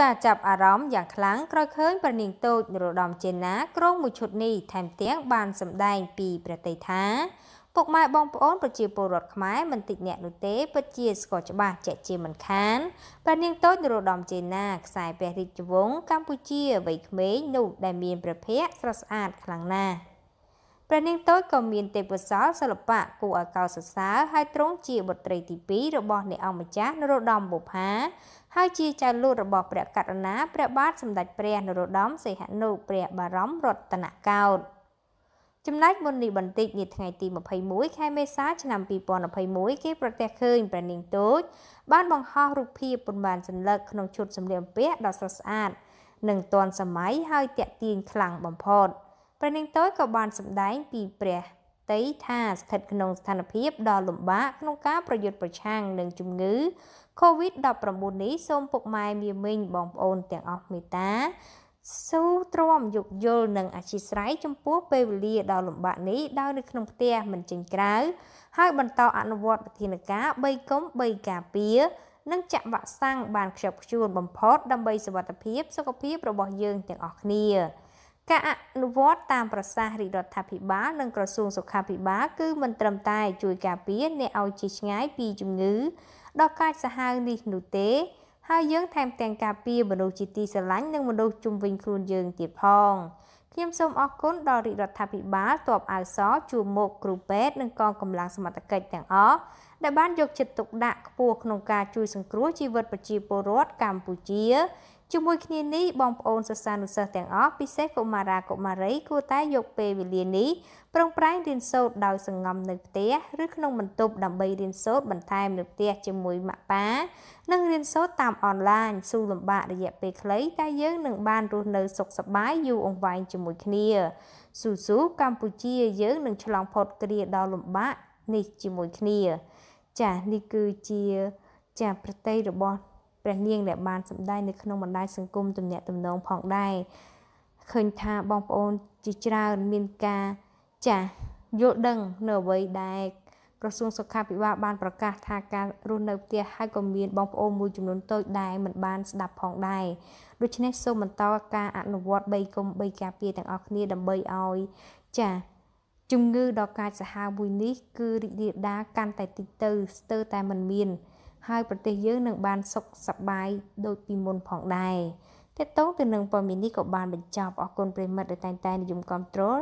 ការចាប់អារម្មណ៍យ៉ាងខ្លាំងក្រោយឃើញព្រះនាងតូចនរោត្តមចេណា ក្រុងមួយឈុតនេះថែមទាំងបានសម្ដែងពីប្រតិថាពុកម៉ែបងប្អូនប្រជាពលរដ្ឋខ្មែរមិនតិចអ្នកនោះទេពិតជាស្គាល់ច្បាស់ជាក់ជាមិនខានព្រះនាងតូចនរោត្តមចេណាខ្សែព្រះរាជវង្សកម្ពុជាវ័យក្មេងនោះដែលមានប្រភ័ក្រស្រស់ស្អាតខ្លាំងណាស់ព្រះនាងតូចក៏មានទេពកោសល្យសិល្បៈគួរឲ្យកោតសរសើរហើយទ្រង់ជាបុត្រីទី2របស់អ្នកអង្គម្ចាស់នរោត្តមបុប្ផាហើយជាចៅលួតរបស់ព្រះករុណាព្រះ បាទសម្ដេចព្រះនរោត្តមសីហនុព្រះបរមរតនកោដ្ឋចំណែកមុននេះបន្តិចនាថ្ងៃទី21ខែមេសាឆ្នាំ2021គេ ប្រទះឃើញព្រះនាងតូចបានបង្ហោះរូបភាពពន្បានសញ្ញាក្នុងឈុតសម្លៀកបំពាក់ដ៏ស្រស់ស្អាតនិងទាន់សម័យហើយតាក់ទាញខ្លាំងបំផុត។ព្រះនាងតូចក៏បានសម្ដែងពីព្រះតីថាស្ថិតក្នុងស្ថានភាពដ៏លំបាក ក្នុងការប្រយុទ្ធប្រឆាំងនឹងជំងឺ Covid-19 នេះសូមពុកម៉ែមាមិញបងប្អូនទាំងអស់មេត្តាសូទ្រាំយោគយល់និងអធិស្ឋានចំពោះពេលវេលាដ៏លំបាកនេះដោយនៅក្នុងផ្ទះមិនចេញក្រៅហើយបន្តអនុវត្តវិធានការ3កុំ3ការពារនិងចាក់វ៉ាក់សាំងបានខ្ជាប់ខ្ជួនបំផុត ដើម្បីសុវត្ថិភាពសុខភាពរបស់យើងទាំងអស់គ្នា។ការអនុវត្តតាមប្រសាសន៍រដ្ឋាភិបាលនិងក្រសួងសុខាភិបាលគឺមិនត្រឹមតែ ជួយការពារអ្នកឲ្យជិះឆ្ងាយពីជំងឺដ៏កាចសាហាវនេះនោះទេ ហើយយើង ថែមទាំងការពារមនុស្សជាទីស្រឡាញ់និងមនុស្សជុំវិញខ្លួនយើងទៀតផងខ្ញុំសូមអរគុណដល់រាជរដ្ឋាភិបាលទ័ពអាវសជួមមកគ្រូពេទ្យនិងកងកម្លាំងសមត្ថកិច្ចទាំងអស់ដែលបានយកចិត្តទុកដាក់ខ្ពស់ក្នុងការជួយ សង្គ្រោះជីវិត ប្រជាពលរដ្ឋកម្ពុជាជាមួយ គ្នានេះបងប្អូនសិស្សានុសិស្សទាំងអស់ពិសេសកុមារាកុមារីគួរតែយកពេលវេលានេះប្រឹងប្រែងរៀនសូត្រដោយសង្ងំនៅផ្ទះឬក្នុងបន្ទប់ដើម្បីរៀនសូត្របន្ថែមនៅផ្ទះជាមួយម៉ាក់ប៉ានិងរៀនសូត្រតាមអនឡាញស៊ូលំបាករយៈពេលខ្លីតែយើងនឹងបានរស់នៅសុខសប្បាយយូរអង្វែងជាមួយជាមួយគ្នាស៊ូស៊ូកម្ពុជាយើងនឹងឆ្លងផុតគ្រាដ៏លំបាកនេះជាមួយគ្នាចាសនេះគឺជាចាសប្រតិយរបស់ព្រះនាង ដែលបានសម្ដែងនៅក្នុងបណ្ដាញសង្គមទំនាក់ទំនងផងដែរឃើញថាបងប្អូនជាច្រើនមានការចាស់យល់ដឹងនៅអ្វីដែលក្រសួងសុខាភិបាលបានប្រកាសថាការរស់នៅផ្ទះហើយក៏មាន បងប្អូនមួយចំនួនតូចដែរមិនបានស្ដាប់ផងដែរដូច្នេះសូមបន្តការអនុវត្ត3គុំ3ការពារទាំងអស់គ្នាដើម្បីឲ្យចា ជំងឺដល់កាចសាហាវមួយនេះ គឺរីករាលដាលកាន់តែតិចទៅស្ទើរតែមិនមានហើយប្រទេសយើងនឹងបានសុខសប្បាយដូចពីមុនផងដែរតេតងទៅនឹងព័ត៌មាននេះក៏បានបញ្ចប់អរគុណប្រិមិត្តដែលតែងតែនិយមគ្រប់គ្រង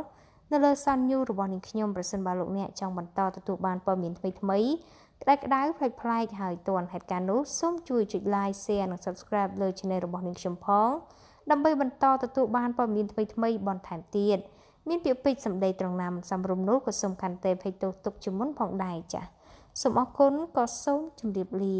នៅលើ Sun News របស់នាងខ្ញុំប្រសិនបើលោកអ្នកចង់បន្តទទួលបានព័ត៌មានថ្មីថ្មីក្តៅក្តៅផ្លេចផ្លែកហើយទាន់ហេតុការណ៍នោះសូមជួយចុច Like Share និង Subscribe លើ Channel របស់នាងខ្ញុំផង ដើម្បីបន្តទទួលបានព័ត៌មានថ្មីថ្មី បន្ថែមទៀតមានពាក្យពេចន៍សម្ដីត្រង់ណាមិនសមរម្យនោះក៏សូមខន្តីភ័យទោសទុកជាមុនផងដែរចា៎សូមអរគុណក៏សូមជម្រាបលា